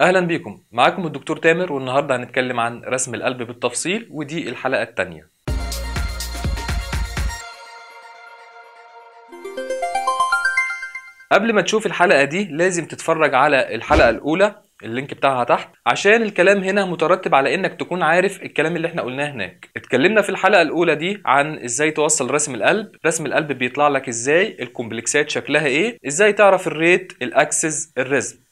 اهلا بيكم معاكم الدكتور تامر والنهارده هنتكلم عن رسم القلب بالتفصيل ودي الحلقه الثانيه قبل ما تشوف الحلقه دي لازم تتفرج على الحلقه الاولى اللينك بتاعها تحت عشان الكلام هنا مترتب على انك تكون عارف الكلام اللي احنا قلناه هناك اتكلمنا في الحلقه الاولى دي عن ازاي توصل رسم القلب رسم القلب بيطلع لك ازاي الكومبلكسات شكلها ايه ازاي تعرف الريت الاكسس الريزم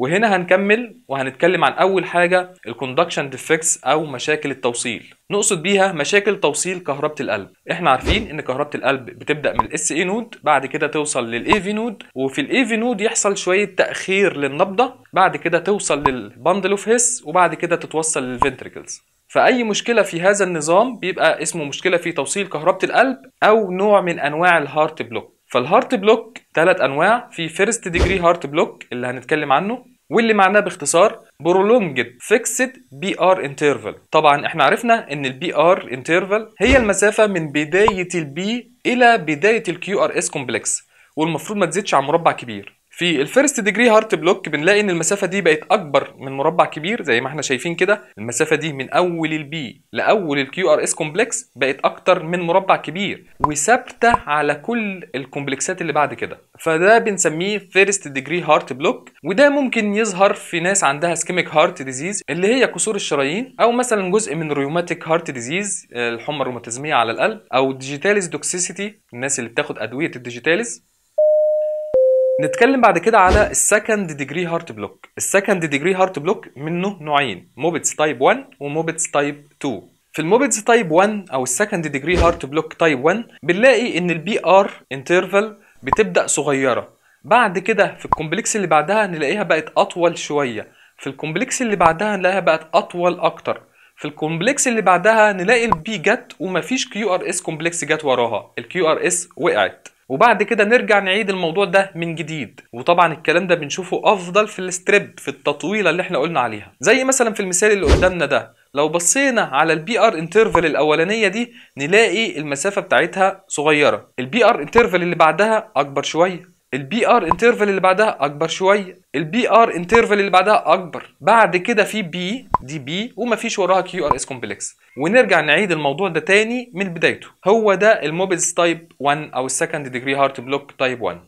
وهنا هنكمل وهنتكلم عن اول حاجه الكوندكشن ديفكتس او مشاكل التوصيل نقصد بيها مشاكل توصيل كهربة القلب احنا عارفين ان كهربة القلب بتبدا من الاس اي نود بعد كده توصل للاي في نود وفي الاي في نود يحصل شويه تاخير للنبضه بعد كده توصل للباندل اوف هيس وبعد كده تتوصل للفنتريكلز فأي مشكلة في هذا النظام بيبقى اسمه مشكلة في توصيل كهربة القلب أو نوع من أنواع الهارت بلوك فالهارت بلوك ثلاث أنواع في فيرست ديجري هارت بلوك اللي هنتكلم عنه واللي معناه باختصار prolonged fixed PR interval طبعا احنا عرفنا ان البي ار interval هي المسافة من بداية البي الى بداية الكيو ار اس كومبلكس والمفروض ما تزيدش عن مربع كبير في الفيرست ديجري هارت بلوك بنلاقي ان المسافه دي بقت اكبر من مربع كبير زي ما احنا شايفين كده المسافه دي من اول البي لاول الكيو ار اس كومبلكس بقت اكتر من مربع كبير وثابته على كل الكومبلكسات اللي بعد كده فده بنسميه فيرست ديجري هارت بلوك وده ممكن يظهر في ناس عندها سكيميك هارت ديزيز اللي هي كسور الشرايين او مثلا جزء من ريوماتيك هارت ديزيز الحمى الروماتيزميه على القلب او ديجيتاليز توكسيسيتي الناس اللي بتاخد ادويه الديجيتاليز نتكلم بعد كده على السكند ديجري هارت بلوك السكند ديجري هارت بلوك منه نوعين موبيتس تايب 1 وموبيتس تايب 2 في الموبيتس تايب 1 او السكند ديجري هارت بلوك تايب 1 بنلاقي ان البي ار انترفال بتبدا صغيره بعد كده في الكومبلكس اللي بعدها نلاقيها بقت اطول شويه في الكومبلكس اللي بعدها نلاقيها بقت اطول اكتر في الكومبلكس اللي بعدها نلاقي البي جت ومفيش كيو ار اس كومبلكس جت وراها الكيو ار اس وقعت وبعد كده نرجع نعيد الموضوع ده من جديد وطبعا الكلام ده بنشوفه افضل في الستريب في التطويله اللي احنا قلنا عليها زي مثلا في المثال اللي قدامنا ده لو بصينا على البي ار انترفل الاولانيه دي نلاقي المسافه بتاعتها صغيره البي ار انترفل اللي بعدها اكبر شويه البي ار انترفل اللي بعدها اكبر شويه البي ار انترفل اللي بعدها اكبر بعد كده في بي دي بي ومفيش وراها كيو ار اس كومبلكس ونرجع نعيد الموضوع ده تاني من بدايته هو ده الموبيلز تايب 1 او السكند ديجري هارت بلوك تايب 1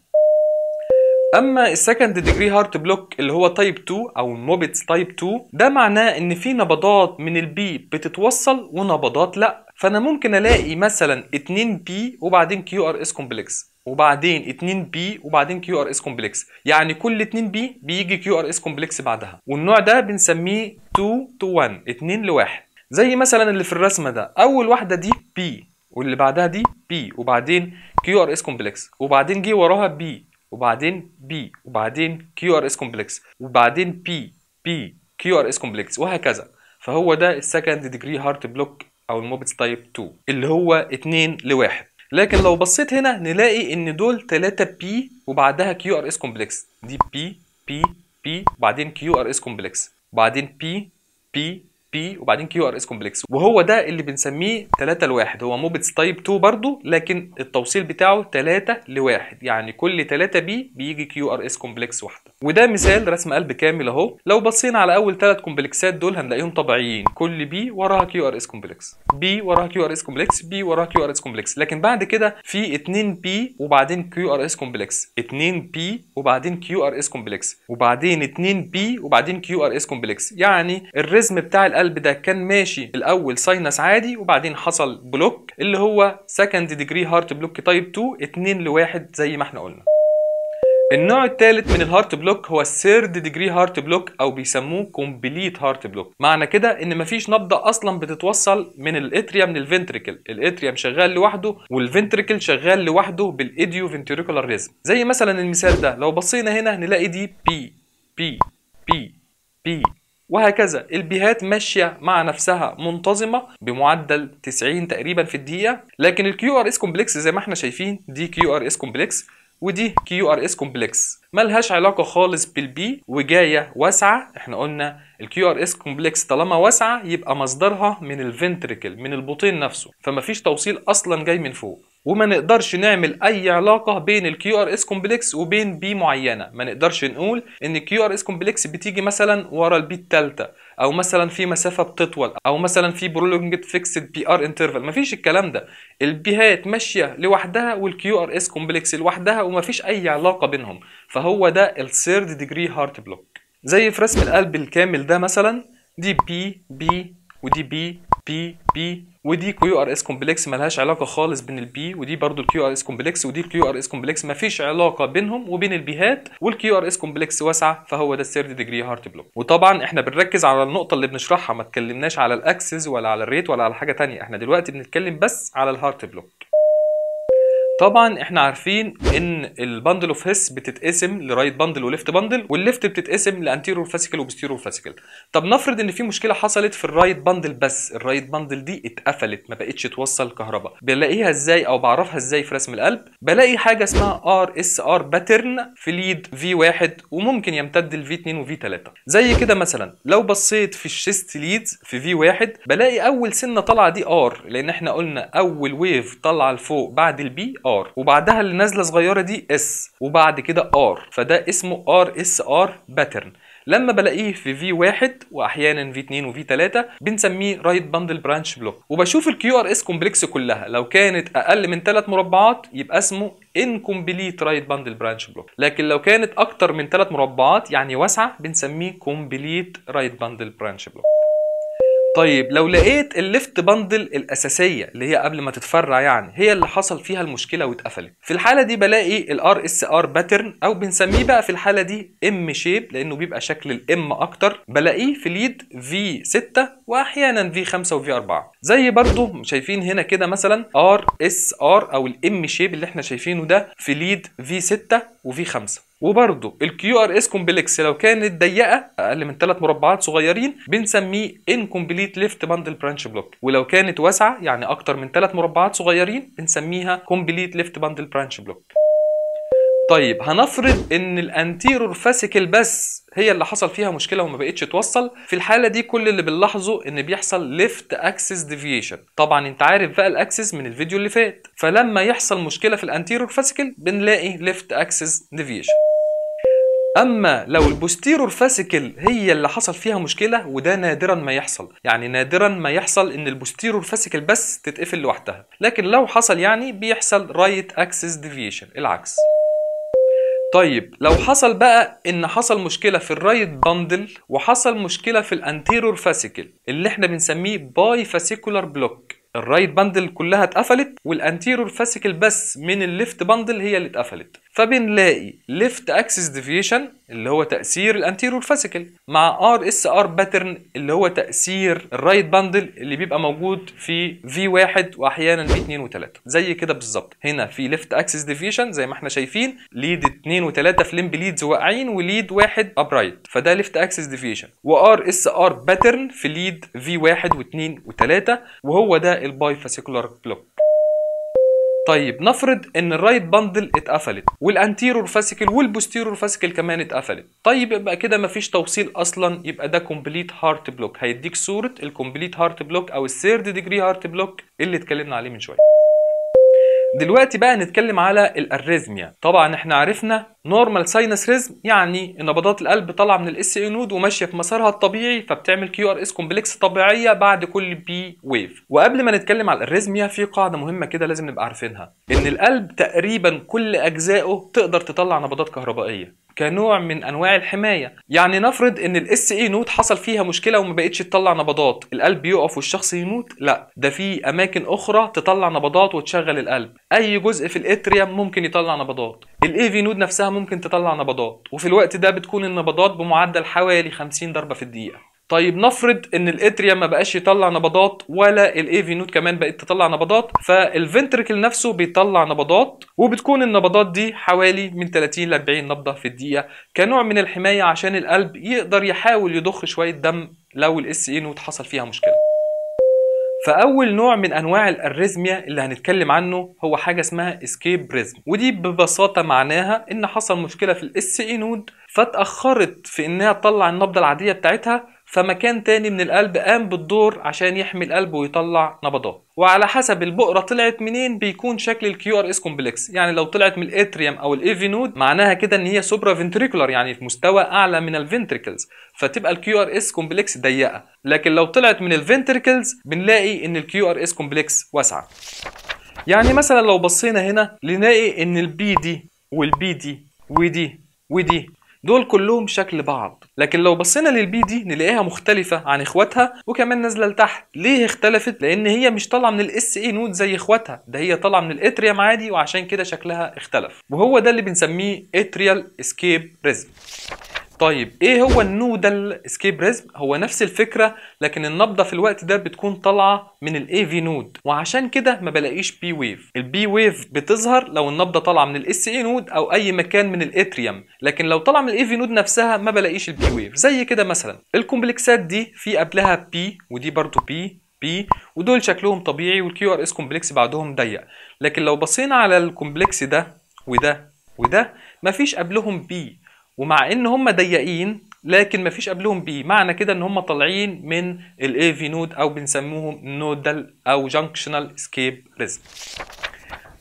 اما السكند ديجري هارت بلوك اللي هو تايب 2 او الموبتس تايب 2 ده معناه ان في نبضات من البي بتتوصل ونبضات لا فانا ممكن الاقي مثلا 2 بي وبعدين كيو ار اس كومبلكس وبعدين 2 بي وبعدين كيو ار اس كومبلكس يعني كل 2 بي بيجي كيو ار اس كومبلكس بعدها والنوع ده بنسميه 2 تو 1 2 لواحد زي مثلا اللي في الرسمه ده اول واحده دي بي واللي بعدها دي بي وبعدين كيو ار اس كومبلكس وبعدين جه وراها بي وبعدين بي وبعدين كيو ار اس كومبلكس وبعدين بي بي كيو ار اس كومبلكس وهكذا فهو ده السكند ديجري هارت بلوك او الموبتس تايب 2 اللي هو 2 لواحد لكن لو بصيت هنا نلاقي ان دول 3 بي وبعدها كيو ار اس كومبلكس دي بي بي بي وبعدين كيو ار اس كومبلكس وبعدين بي بي بي وبعدين كيو ار اس كومبلكس وهو ده اللي بنسميه 3 لواحد هو موبتس تايب 2 برضو لكن التوصيل بتاعه 3 لواحد يعني كل 3 بي بيجي كيو ار اس كومبلكس واحده وده مثال رسم قلب كامل اهو لو بصينا على اول ثلاث كومبلكسات دول هنلاقيهم طبيعيين كل بي وراها كيو ار اس كومبلكس بي وراها كيو ار اس كومبلكس بي وراها كيو ار اس كومبلكس لكن بعد كده في 2 بي وبعدين كيو ار اس كومبلكس 2 بي وبعدين كيو ار اس كومبلكس وبعدين 2 بي وبعدين كيو ار اس كومبلكس يعني الرزم بتاع القلب القلب ده كان ماشي الاول ساينس عادي وبعدين حصل بلوك اللي هو سكند ديجري هارت بلوك تايب 2 2 ل 1 زي ما احنا قلنا النوع الثالث من الهارت بلوك هو الثيرد ديجري هارت بلوك او بيسموه كومبليت هارت بلوك معنى كده ان مفيش نبضه اصلا بتتوصل من الاتريا من الفنتريكل الاتريام شغال لوحده والفنتريكل شغال لوحده بالايديو فنتريكولار ريزم زي مثلا المثال ده لو بصينا هنا هنلاقي دي بي بي بي بي وهكذا البيهات ماشيه مع نفسها منتظمه بمعدل 90 تقريبا في الدقيقه لكن الـ QRS complex كومبلكس زي ما احنا شايفين دي QRS complex كومبلكس ودي كيو ار اس كومبلكس ملهاش علاقه خالص بالبي وجايه واسعه احنا قلنا الكيو ار اس كومبلكس طالما واسعه يبقى مصدرها من الفنتريكل من البطين نفسه فمفيش توصيل اصلا جاي من فوق وما نقدرش نعمل اي علاقه بين الكيو ار اس كومبلكس وبين بي معينه ما نقدرش نقول ان الكيو ار اس كومبلكس بتيجي مثلا ورا البي الثالثه او مثلا في مسافه بتطول او مثلا في برولونجد فيكسد بي ار انترفال مفيش الكلام ده البيهات ماشيه لوحدها والكيو ار اس كومبلكس لوحدها ومفيش اي علاقه بينهم فهو ده الثيرد ديجري هارت بلوك زي في رسم القلب الكامل ده مثلا دي بي بي ودي بي بي بي ودي كيو ار اس كومبلكس ملهاش علاقه خالص بين البي ودي برضو الكيو ار اس كومبلكس ودي الكيو ار اس كومبلكس مفيش علاقه بينهم وبين البيهات والكيو ار اس كومبلكس واسعه فهو ده الثيرد ديجري هارت بلوك وطبعا احنا بنركز على النقطه اللي بنشرحها ما اتكلمناش على الاكسس ولا على الريت ولا على حاجه ثانيه احنا دلوقتي بنتكلم بس على الهارت بلوك طبعا احنا عارفين ان البندل اوف هيس بتتقسم لرايت بندل وليفت بندل والليفت بتتقسم لانتيرور فاسيكل وبستيرور فاسيكل طب نفرض ان في مشكله حصلت في الرايت بندل بس الرايت بندل دي اتقفلت ما بقتش توصل كهرباء بلاقيها ازاي او بعرفها ازاي في رسم القلب بلاقي حاجه اسمها ار اس ار باترن في ليد في 1 وممكن يمتد لفي 2 وفي 3 زي كده مثلا لو بصيت في الشيست ليدز في في 1 بلاقي اول سنه طالعه دي ار لان احنا قلنا اول ويف طالعه لفوق بعد البي ار ار وبعدها اللي نازله صغيره دي اس وبعد كده ار فده اسمه ار اس ار باترن لما بلاقيه في في 1 واحيانا في 2 وفي 3 بنسميه رايت باندل برانش بلوك وبشوف الكيو ار اس كومبلكس كلها لو كانت اقل من 3 مربعات يبقى اسمه انكمبليت رايت باندل برانش بلوك لكن لو كانت اكتر من ثلاث مربعات يعني واسعه بنسميه كومبليت رايت باندل برانش بلوك طيب لو لقيت الليفت بندل الاساسيه اللي هي قبل ما تتفرع يعني هي اللي حصل فيها المشكله واتقفلت في الحاله دي بلاقي الار اس ار باترن او بنسميه بقى في الحاله دي ام شيب لانه بيبقى شكل الام اكتر بلاقيه في ليد في 6 واحيانا في 5 وفي 4 زي برضو شايفين هنا كده مثلا ار اس ار او الام شيب اللي احنا شايفينه ده في ليد في 6 وفي 5 وبرده الكيو ار اس كومبلكس لو كانت ضيقه اقل من 3 مربعات صغيرين بنسميه انكومبليت ليفت باندل برانش بلوك ولو كانت واسعه يعني اكتر من 3 مربعات صغيرين بنسميها كومبليت ليفت باندل برانش بلوك طيب هنفرض ان الانتيرور فاسيكل بس هي اللي حصل فيها مشكله وما بقتش توصل في الحاله دي كل اللي بنلاحظه ان بيحصل ليفت اكسس ديفيشن طبعا انت عارف بقى الاكسس من الفيديو اللي فات فلما يحصل مشكله في الانتيرور فاسيكل بنلاقي ليفت اكسس ديفيشن اما لو البوستيرور فاسيكل هي اللي حصل فيها مشكله وده نادرا ما يحصل يعني نادرا ما يحصل ان البوستيرور فاسيكل بس تتقفل لوحدها لكن لو حصل يعني بيحصل رايت اكسس ديفيشن العكس طيب لو حصل بقى ان حصل مشكله في الرايت باندل وحصل مشكله في الانتيرور فاسيكل اللي احنا بنسميه باي فاسيكولار بلوك الرايت باندل كلها اتقفلت والانتيرور فاسيكل بس من الليفت باندل هي اللي اتقفلت فبنلاقي ليفت اكسس ديفيشن اللي هو تاثير الانتيرور فاسيكل مع ار اس ار باترن اللي هو تاثير الرايت باندل اللي بيبقى موجود في في 1 واحيانا في 2 و3 زي كده بالظبط هنا في ليفت اكسس ديفيشن زي ما احنا شايفين ليد 2 و3 في لمب ليدز واقعين وليد 1 ابرايت فده ليفت اكسس ديفيشن وار اس ار باترن في ليد في 1 و2 و3 وهو ده الباي فاسيكولار بلوك طيب نفرض ان الرايت باندل اتقفلت والانتيرور فاسيكل والبوستيرور فاسيكل كمان اتقفلت طيب يبقى كده مفيش توصيل اصلا يبقى ده كومبليت هارت بلوك هيديك صوره الكومبليت هارت بلوك او الثيرد ديجري هارت بلوك اللي اتكلمنا عليه من شويه دلوقتي بقى نتكلم على الاريزميا طبعا احنا عرفنا نورمال ساينس ريزم يعني نبضات القلب طالعه من الاس اي نود وماشيه في مسارها الطبيعي فبتعمل كيو ار اس كومبلكس طبيعيه بعد كل بي ويف وقبل ما نتكلم على الاريزميا في قاعده مهمه كده لازم نبقى عارفينها ان القلب تقريبا كل اجزائه تقدر تطلع نبضات كهربائيه كنوع من انواع الحمايه يعني نفرض ان الاس اي e نوت حصل فيها مشكله وما بقتش تطلع نبضات القلب يقف والشخص يموت لا ده في اماكن اخرى تطلع نبضات وتشغل القلب اي جزء في الاتريوم ممكن يطلع نبضات الاي في نود نفسها ممكن تطلع نبضات وفي الوقت ده بتكون النبضات بمعدل حوالي 50 ضربه في الدقيقه طيب نفرض ان الاتريا ما بقاش يطلع نبضات ولا الاي في نود كمان بقت تطلع نبضات فالفنتركل نفسه بيطلع نبضات وبتكون النبضات دي حوالي من 30 ل 40 نبضه في الدقيقه كنوع من الحمايه عشان القلب يقدر يحاول يضخ شويه دم لو الاس اي نود حصل فيها مشكله فأول نوع من أنواع الأريزميا اللي هنتكلم عنه هو حاجة اسمها اسكيب ريزم ودي ببساطة معناها إن حصل مشكلة في الاس اي نود فتأخرت في إنها تطلع النبضة العادية بتاعتها فمكان تاني من القلب قام بالدور عشان يحمي القلب ويطلع نبضات وعلى حسب البقرة طلعت منين بيكون شكل الكيو ار اس كومبلكس يعني لو طلعت من الاتريوم او الايفينود معناها كده ان هي سوبرا فينتريكولار يعني في مستوى اعلى من الفينتريكلز فتبقى الكيو ار اس كومبلكس ضيقة لكن لو طلعت من الفينتريكلز بنلاقي ان الكيو ار اس كومبلكس واسعة يعني مثلا لو بصينا هنا نلاقي ان البي دي والبي دي ودي ودي دول كلهم شكل بعض لكن لو بصينا للبي دي نلاقيها مختلفة عن اخواتها وكمان نازلة لتحت ليه اختلفت لان هي مش طالعة من الاس اي نود زي اخواتها ده هي طالعة من الاتريم عادي وعشان كده شكلها اختلف وهو ده اللي بنسميه اتريال اسكيب ريزم طيب ايه هو النودل اسكيب ريزم هو نفس الفكره لكن النبضه في الوقت ده بتكون طالعه من الاي في نود وعشان كده ما بلاقيش بي ويف البي ويف بتظهر لو النبضه طالعه من الاس اي نود او اي مكان من الاتريوم لكن لو طالعه من الاي في نود نفسها ما بلاقيش البي ويف زي كده مثلا الكومبلكسات دي في قبلها بي ودي برضو بي بي ودول شكلهم طبيعي والكيو ار اس كومبلكس بعدهم ضيق لكن لو بصينا على الكومبلكس ده وده وده مفيش قبلهم بي ومع ان هم ضيقين لكن مفيش قبلهم بي معنى كده ان هم طالعين من الاي في نود او بنسموهم نودال او جانكشنال اسكيب ريزم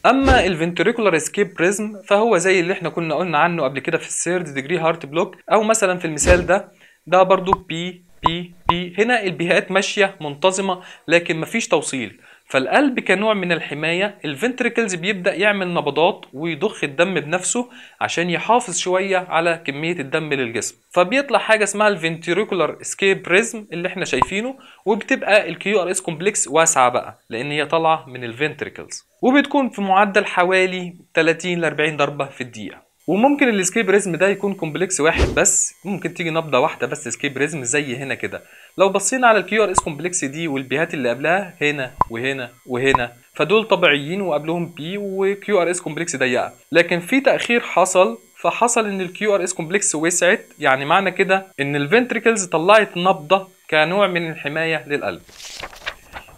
اما الفنتريكولار اسكيب بريزم فهو زي اللي احنا كنا قلنا عنه قبل كده في الثيرد ديجري هارت بلوك او مثلا في المثال ده ده برضو بي بي بي هنا البيهات ماشيه منتظمه لكن مفيش توصيل فالقلب كنوع من الحماية الفنتريكلز بيبدأ يعمل نبضات ويضخ الدم بنفسه عشان يحافظ شوية على كمية الدم للجسم فبيطلع حاجة اسمها الفنتريكولر اسكيب بريزم اللي احنا شايفينه وبتبقى الكيو ار اس كومبلكس واسعة بقى لأن هي طالعة من الفنتريكلز وبتكون في معدل حوالي 30 ل 40 ضربة في الدقيقة وممكن الاسكيب ريزم ده يكون كومبلكس واحد بس ممكن تيجي نبضه واحده بس اسكيب ريزم زي هنا كده لو بصينا على الكيو ار اس كومبلكس دي والبيهات اللي قبلها هنا وهنا وهنا فدول طبيعيين وقبلهم بي وكيو ار اس كومبلكس ضيقه لكن في تاخير حصل فحصل ان الكيو ار اس كومبلكس وسعت يعني معنى كده ان الفنتريكلز طلعت نبضه كنوع من الحمايه للقلب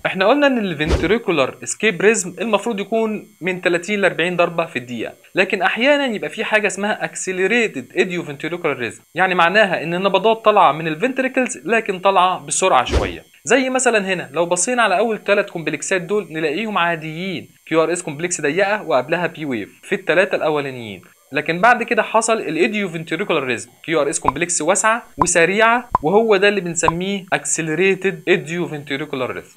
احنا قلنا ان الفنتريكولار اسكيب ريزم المفروض يكون من 30 ل 40 ضربه في الدقيقه لكن احيانا يبقى في حاجه اسمها اكسلريتد ايديو فنتريكولار ريزم يعني معناها ان النبضات طالعه من الفنتريكلز لكن طالعه بسرعه شويه زي مثلا هنا لو بصينا على اول ثلاث كومبلكسات دول نلاقيهم عاديين كيو ار اس كومبلكس ضيقه وقبلها بي ويف في الثلاثه الاولانيين لكن بعد كده حصل الايديو فنتريكولار ريزم كيو ار اس كومبلكس واسعه وسريعه وهو ده اللي بنسميه اكسلريتد ايديو فنتريكولار ريزم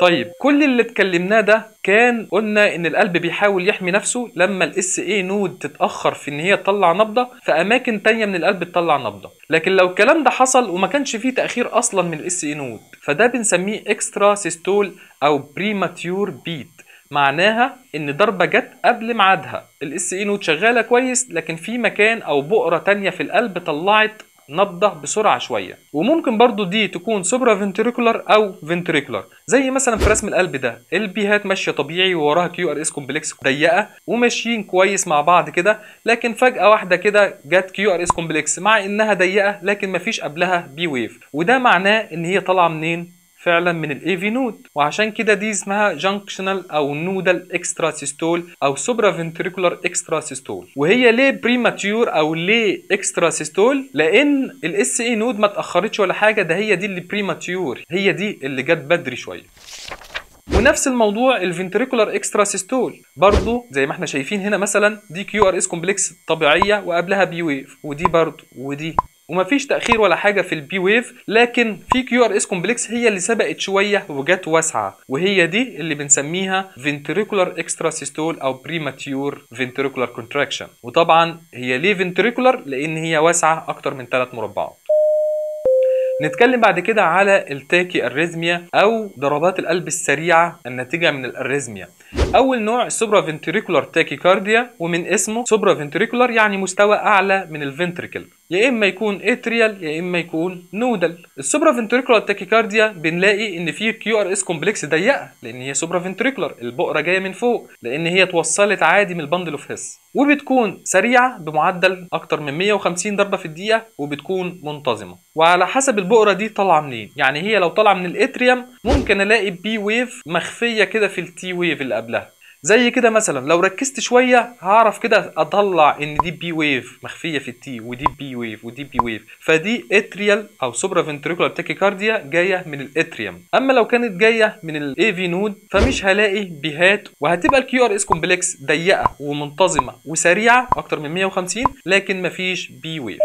طيب كل اللي اتكلمناه ده كان قلنا ان القلب بيحاول يحمي نفسه لما الاس اي نود تتاخر في ان هي تطلع نبضه في اماكن تانية من القلب تطلع نبضه لكن لو الكلام ده حصل وما كانش فيه تاخير اصلا من الاس اي نود فده بنسميه اكسترا سيستول او بريماتيور بيت معناها ان ضربه جت قبل ميعادها الاس اي نود شغاله كويس لكن في مكان او بؤره تانية في القلب طلعت نبضه بسرعه شويه وممكن برضو دي تكون سوبرا فنتريكولر او فنتريكولر زي مثلا في رسم القلب ده البيهات ماشيه طبيعي ووراها كيو ار اس كومبلكس ضيقه وماشيين كويس مع بعض كده لكن فجاه واحده كده جت كيو ار اس كومبلكس مع انها ضيقه لكن مفيش قبلها بي ويف وده معناه ان هي طالعه منين فعلا من في نود وعشان كده دي اسمها جانكشنال او نودال اكسترا سيستول او سوبرا فنتريكولار اكسترا سيستول وهي ليه بريماتيور او ليه اكسترا سيستول لان الاس اي نود ما اتاخرتش ولا حاجه ده هي دي اللي بريماتيور هي دي اللي جت بدري شويه ونفس الموضوع الفنتريكولار اكسترا سيستول برضه زي ما احنا شايفين هنا مثلا دي كيو ار اس كومبلكس طبيعيه وقبلها بي ويف ودي برضه ودي ومفيش تاخير ولا حاجه في البي ويف لكن في كيو ار اس كومبلكس هي اللي سبقت شويه وجت واسعه وهي دي اللي بنسميها فينتريكولار اكسترا سيستول او بريماتيور فينتريكولار كونتراكشن وطبعا هي ليه فينتريكولار لان هي واسعه اكتر من 3 مربعات نتكلم بعد كده على التاكي اريزميا او ضربات القلب السريعه الناتجه من الاريزميا اول نوع سوبرا فينتريكولار تاكي كارديا ومن اسمه سوبرا فينتريكولار يعني مستوى اعلى من الفنتريكل يا اما يكون اتريال يا اما يكون نودل السوبرا فينتريكولار تاكيكارديا بنلاقي ان في كيو ار اس كومبلكس ضيقه لان هي سوبرا فينتريكولار البقره جايه من فوق لان هي اتوصلت عادي من البندل اوف هيس وبتكون سريعه بمعدل اكتر من 150 ضربه في الدقيقه وبتكون منتظمه وعلى حسب البقره دي طالعه منين يعني هي لو طالعه من الاتريم ممكن الاقي بي ويف مخفيه كده في التي ويف اللي قبلها زي كده مثلا لو ركزت شويه هعرف كده اطلع ان دي بي ويف مخفيه في التي ودي بي ويف ودي بي ويف فدي اتريال او سوبرا فنتريكولار تاكيكارديا جايه من الاتريوم اما لو كانت جايه من الاي في نود فمش هلاقي بيهات وهتبقى الكيو ار اس كومبلكس ضيقه ومنتظمه وسريعه اكتر من 150 لكن مفيش بي ويف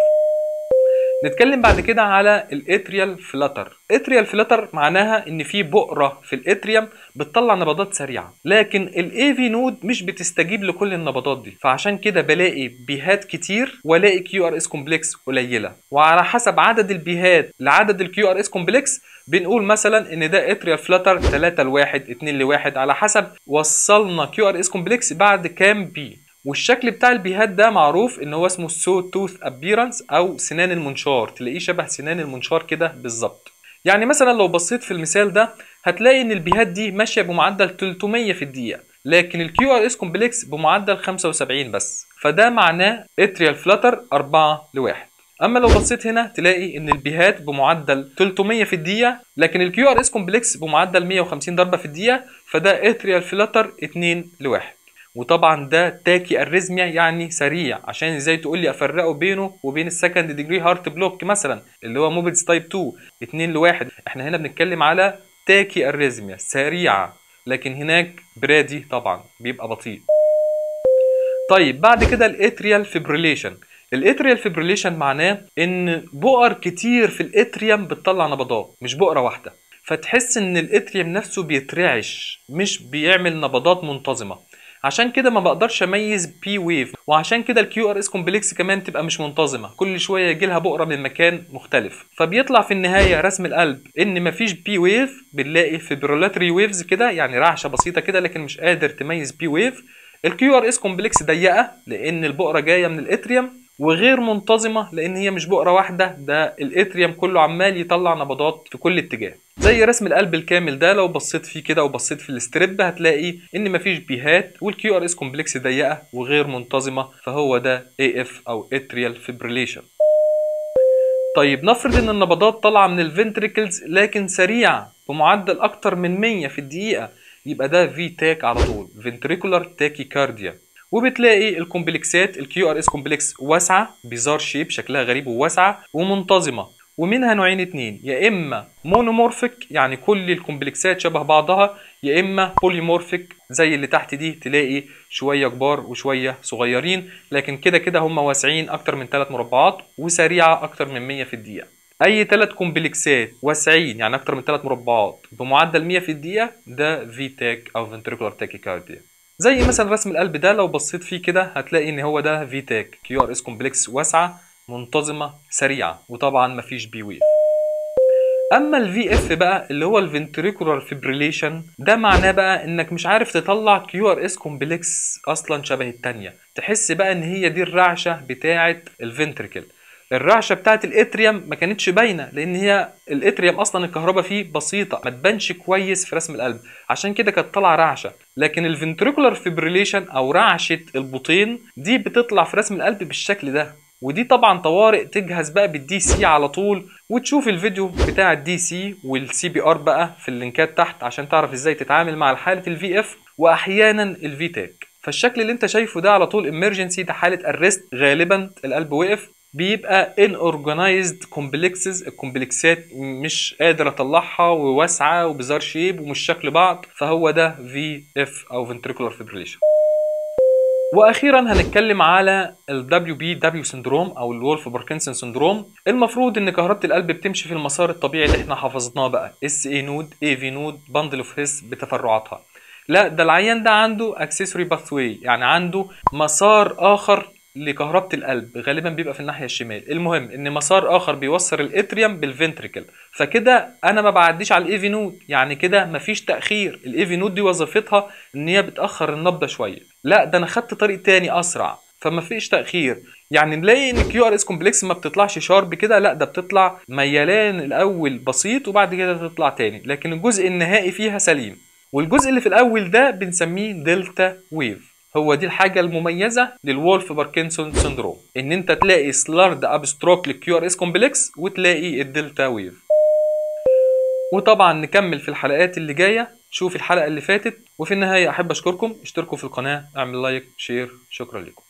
نتكلم بعد كده على الاتريال فلتر اتريال فلتر معناها ان في بؤره في الاتريم بتطلع نبضات سريعه لكن الاي في نود مش بتستجيب لكل النبضات دي فعشان كده بلاقي بيهات كتير والاقي كيو ار اس كومبلكس قليله وعلى حسب عدد البيهات لعدد الكيو ار اس كومبلكس بنقول مثلا ان ده اتريال فلتر 3 ل 1 2 ل 1 على حسب وصلنا كيو ار اس كومبلكس بعد كام بي والشكل بتاع البيهات ده معروف ان هو اسمه السو توث ابيرنس او سنان المنشار تلاقيه شبه سنان المنشار كده بالظبط يعني مثلا لو بصيت في المثال ده هتلاقي ان البيهات دي ماشيه بمعدل 300 في الدقيقه لكن الكيو ار اس كومبلكس بمعدل 75 بس فده معناه اتريال فلتر 4 ل 1 اما لو بصيت هنا تلاقي ان البيهات بمعدل 300 في الدقيقه لكن الكيو ار اس كومبلكس بمعدل 150 ضربه في الدقيقه فده اتريال فلتر 2 ل 1 وطبعا ده تاكي اريزميا يعني سريع عشان ازاي تقول لي افرقه بينه وبين السكند ديجري هارت بلوك مثلا اللي هو موبيلز تايب 2 2 ل 1 احنا هنا بنتكلم على تاكي اريزميا سريعه لكن هناك برادي طبعا بيبقى بطيء طيب بعد كده الاتريال فيبريليشن الاتريال فيبريليشن معناه ان بؤر كتير في الاتريوم بتطلع نبضات مش بؤره واحده فتحس ان الاتريم نفسه بيترعش مش بيعمل نبضات منتظمه عشان كده ما بقدرش اميز بي ويف وعشان كده الكيو ار اس كومبلكس كمان تبقى مش منتظمه كل شويه يجي لها بؤره من مكان مختلف فبيطلع في النهايه رسم القلب ان مفيش بي ويف بنلاقي برولاتري ويفز كده يعني رعشه بسيطه كده لكن مش قادر تميز بي ويف الكيو ار اس كومبلكس ضيقه لان البؤره جايه من الاتريوم وغير منتظمه لان هي مش بؤره واحده ده الاتريوم كله عمال يطلع نبضات في كل اتجاه زي رسم القلب الكامل ده لو بصيت فيه كده وبصيت في الاستريب هتلاقي ان مفيش بيهات والكيو ار اس كومبلكس ضيقه وغير منتظمه فهو ده اي اف او اتريال فيبريليشن طيب نفرض ان النبضات طالعه من الفنتريكلز لكن سريعه بمعدل اكتر من 100 في الدقيقه يبقى ده في تاك على طول فنتريكولار كارديا وبتلاقي الكومبلكسات الكيو ار اس كومبلكس واسعه بيزار شيب شكلها غريب وواسعه ومنتظمه ومنها نوعين اتنين يا اما مونومورفيك يعني كل الكومبلكسات شبه بعضها يا اما بوليمورفيك زي اللي تحت دي تلاقي شويه كبار وشويه صغيرين لكن كده كده هم واسعين اكتر من ثلاث مربعات وسريعه اكتر من 100 في الدقيقه اي ثلاث كومبلكسات واسعين يعني اكتر من ثلاث مربعات بمعدل 100 في الدقيقه ده في تاك او فنتريكولار كارديا زي مثلا رسم القلب ده لو بصيت فيه كده هتلاقي ان هو ده في تاك كيو ار اس كومبلكس واسعه منتظمه سريعه وطبعا مفيش بي ويف اما الفي اف بقى اللي هو الفنتريكولار فيبريليشن ده معناه بقى انك مش عارف تطلع كيو ار اس كومبلكس اصلا شبه التانية تحس بقى ان هي دي الرعشه بتاعه الفنتريكل الرعشه بتاعه الاتريوم ما كانتش باينه لان هي الاتريوم اصلا الكهرباء فيه بسيطه ما تبانش كويس في رسم القلب عشان كده كانت طالعه رعشه لكن الفنتريكولار فيبريليشن او رعشه البطين دي بتطلع في رسم القلب بالشكل ده ودي طبعا طوارئ تجهز بقى بالدي سي على طول وتشوف الفيديو بتاع الدي سي والسي بي ار بقى في اللينكات تحت عشان تعرف ازاي تتعامل مع حاله الفي اف واحيانا الفي تاك e فالشكل اللي انت شايفه ده على طول امرجنسي ده حاله الريست غالبا القلب وقف بيبقى unorganized complexes الكومبلكسات مش قادر اطلعها وواسعه وبزار شيب ومش شكل بعض فهو ده في اف او ventricular fibrillation واخيرا هنتكلم على ال WBW سندروم او الولف باركنسون سندروم المفروض ان كهربة القلب بتمشي في المسار الطبيعي اللي احنا حفظناه بقى اس اي نود اي في نود بندل اوف هيس بتفرعاتها لا ده العيان ده عنده اكسسوري باثوي يعني عنده مسار اخر لكهربة القلب غالبا بيبقى في الناحية الشمال المهم ان مسار اخر بيوصل الاتريوم بالفنتريكل فكده انا ما بعديش على الاي في نود يعني كده مفيش تأخير الاي في نود دي وظيفتها ان هي بتأخر النبضة شوية لا ده انا خدت طريق تاني اسرع فما فيش تاخير يعني نلاقي ان كيو ار اس كومبلكس ما بتطلعش شارب كده لا ده بتطلع ميلان الاول بسيط وبعد كده تطلع تاني لكن الجزء النهائي فيها سليم والجزء اللي في الاول ده بنسميه دلتا ويف هو دي الحاجه المميزه للوولف باركنسون سندروم ان انت تلاقي سلارد ابستروك للكيو ار اس كومبلكس وتلاقي الدلتا ويف وطبعا نكمل في الحلقات اللي جايه شوف الحلقه اللي فاتت وفي النهايه احب اشكركم اشتركوا في القناه اعمل لايك شير شكرا لكم